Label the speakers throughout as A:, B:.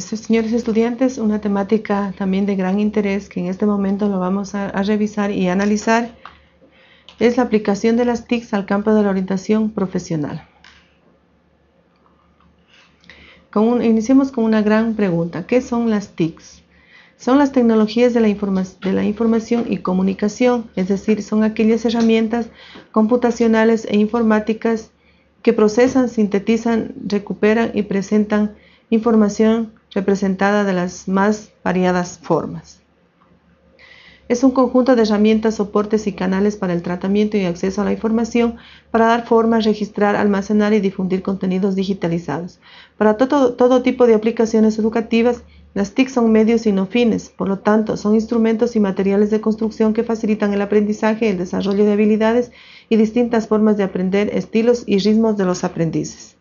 A: señores estudiantes, una temática también de gran interés que en este momento lo vamos a, revisar y analizar es la aplicación de las TICs al campo de la orientación profesional. iniciemos con una gran pregunta. ¿Qué son las TICs? Son las tecnologías de la información y comunicación, es decir, son aquellas herramientas computacionales e informáticas que procesan, sintetizan, recuperan y presentan información representada de las más variadas formas. Es un conjunto de herramientas, soportes y canales para el tratamiento y acceso a la información, para dar forma, registrar, almacenar y difundir contenidos digitalizados. Para todo, todo tipo de aplicaciones educativas, las TIC son medios y no fines, por lo tanto, son instrumentos y materiales de construcción que facilitan el aprendizaje, el desarrollo de habilidades y distintas formas de aprender, estilos y ritmos de los aprendices.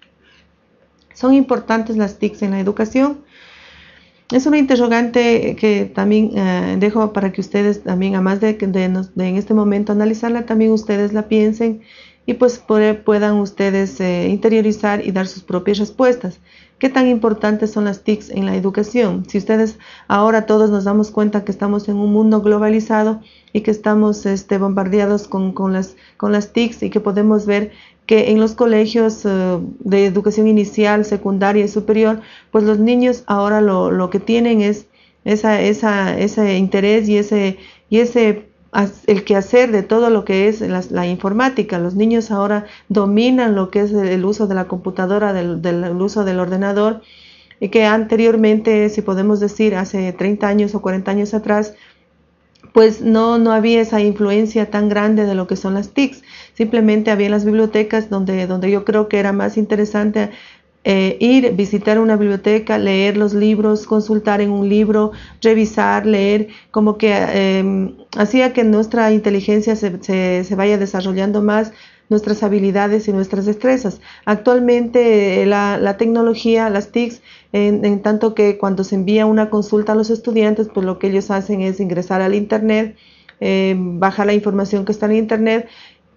A: ¿Son importantes las TICs en la educación? Es una interrogante que también eh, dejo para que ustedes también, a más de, de, en este momento analizarla, también ustedes la piensen y pues puedan ustedes eh, interiorizar y dar sus propias respuestas. ¿Qué tan importantes son las TICs en la educación? Si ustedes ahora todos nos damos cuenta que estamos en un mundo globalizado y que estamos este, bombardeados con, las, con las TICs y que podemos ver que en los colegios eh, de educación inicial, secundaria y superior, pues los niños ahora lo, que tienen es esa, esa, ese interés y ese, y ese el quehacer de todo lo que es la, informática. Los niños ahora dominan lo que es el uso de la computadora, del, uso del ordenador, y que anteriormente, si podemos decir, hace 30 años o 40 años atrás, pues no, no había esa influencia tan grande de lo que son las TICs. Simplemente había las bibliotecas donde, donde yo creo que era más interesante eh, ir, visitar una biblioteca, leer los libros, consultar en un libro, revisar, leer, como que eh, hacía que nuestra inteligencia se, se, vaya desarrollando más nuestras habilidades y nuestras destrezas. Actualmente eh, la, la, tecnología, las TICs, en, en, tanto que cuando se envía una consulta a los estudiantes, pues lo que ellos hacen es ingresar al Internet, em, bajar la información que está en Internet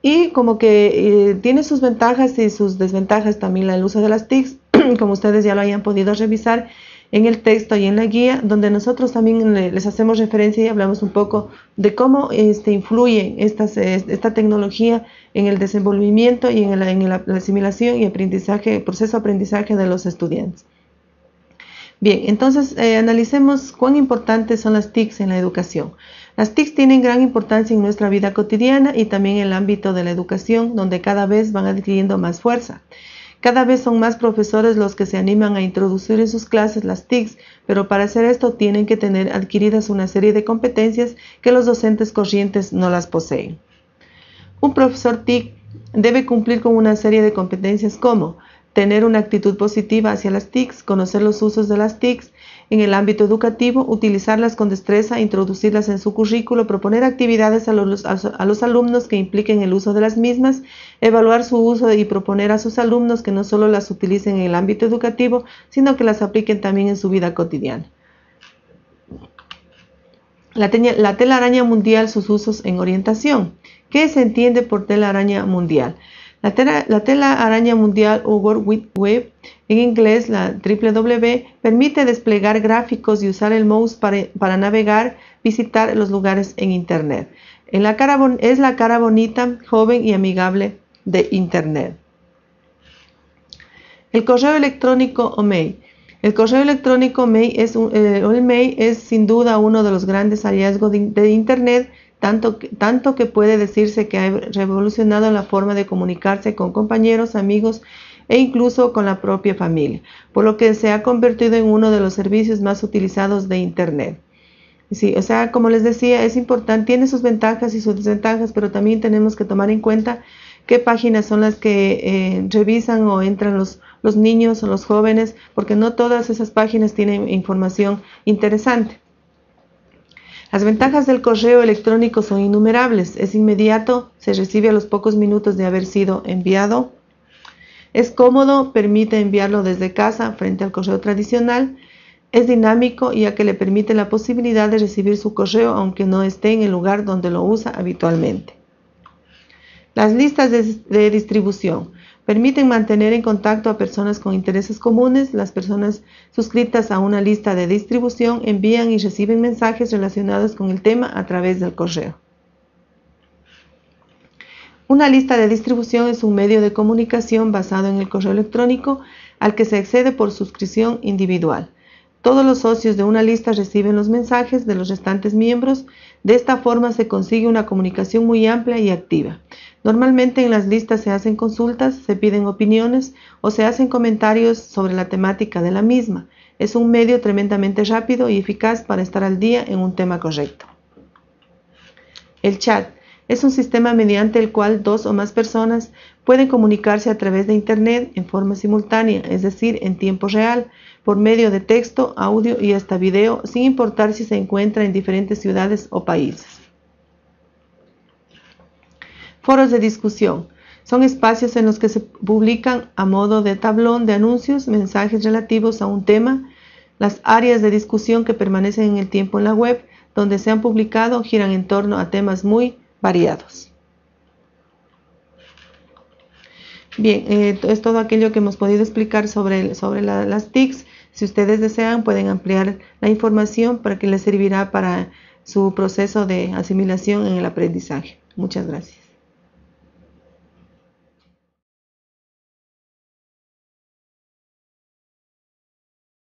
A: y como que eh, tiene sus ventajas y sus desventajas también el uso de las TICs, como ustedes ya lo hayan podido revisar en el texto y en la guía, donde nosotros también les hacemos referencia y hablamos un poco de cómo este, influye esta tecnología en el desenvolvimiento y en la, en la asimilación y aprendizaje, el proceso de aprendizaje de los estudiantes. Bien, entonces eh, analicemos cuán importantes son las TICs en la educación. Las TICs tienen gran importancia en nuestra vida cotidiana y también en el ámbito de la educación, donde cada vez van adquiriendo más fuerza. Cada vez son más profesores los que se animan a introducir en sus clases las TICs, pero para hacer esto tienen que tener adquiridas una serie de competencias que los docentes corrientes no las poseen. Un profesor TIC debe cumplir con una serie de competencias como tener una actitud positiva hacia las TICs, conocer los usos de las TICs en el ámbito educativo, utilizarlas con destreza, introducirlas en su currículo, proponer actividades a los, alumnos que impliquen el uso de las mismas, evaluar su uso y proponer a sus alumnos que no solo las utilicen en el ámbito educativo, sino que las apliquen también en su vida cotidiana. La, la telaraña mundial, sus usos en orientación. ¿Qué se entiende por telaraña mundial? La tela, araña mundial o World Web, en inglés la WW, e, permite desplegar gráficos y usar el mouse para, navegar, visitar los lugares en Internet. es la cara bonita, joven y amigable de Internet. El correo electrónico o mail. El correo electrónico mail es, el eh, mail es sin duda uno de los grandes hallazgos de Internet tanto que, puede decirse que ha revolucionado la forma de comunicarse con compañeros, amigos e incluso con la propia familia, por lo que se ha convertido en uno de los servicios más utilizados de Internet. o sea, como les decía, es importante, tiene sus ventajas y sus desventajas, pero también tenemos que tomar en cuenta qué páginas son las que eh, revisan o entran los, los niños o los jóvenes, porque no todas esas páginas tienen información interesante. Las ventajas del correo electrónico son innumerables. Es inmediato, se recibe a los pocos minutos de haber sido enviado. Es cómodo, permite enviarlo desde casa frente al correo tradicional. Es dinámico ya que le permite la posibilidad de recibir su correo aunque no esté en el lugar donde lo usa habitualmente. Las listas de, distribución permiten mantener en contacto a personas con intereses comunes, las personas suscritas a una lista de distribución envían y reciben mensajes relacionados con el tema a través del correo. Una lista de distribución es un medio de comunicación basado en el correo electrónico al que se accede por suscripción individual. Todos los socios de una lista reciben los mensajes de los restantes miembros. De esta forma se consigue una comunicación muy amplia y activa. Normalmente en las listas se hacen consultas, se piden opiniones o se hacen comentarios sobre la temática de la misma. Es un medio tremendamente rápido y eficaz para estar al día en un tema correcto. El chat. Es un sistema mediante el cual dos o más personas pueden comunicarse a través de Internet en forma simultánea, es decir, en tiempo real, por medio de texto, audio y hasta video, sin importar si se encuentra en diferentes ciudades o países. Foros de discusión. Son espacios en los que se publican a modo de tablón de anuncios mensajes relativos a un tema. Las áreas de discusión que permanecen en el tiempo en la web donde se han publicado giran en torno a temas muy variados. Bien, eh, es todo aquello que hemos podido explicar sobre, sobre las TICs. Si ustedes desean, pueden ampliar la información para que les servirá para su proceso de asimilación en el aprendizaje. Muchas gracias.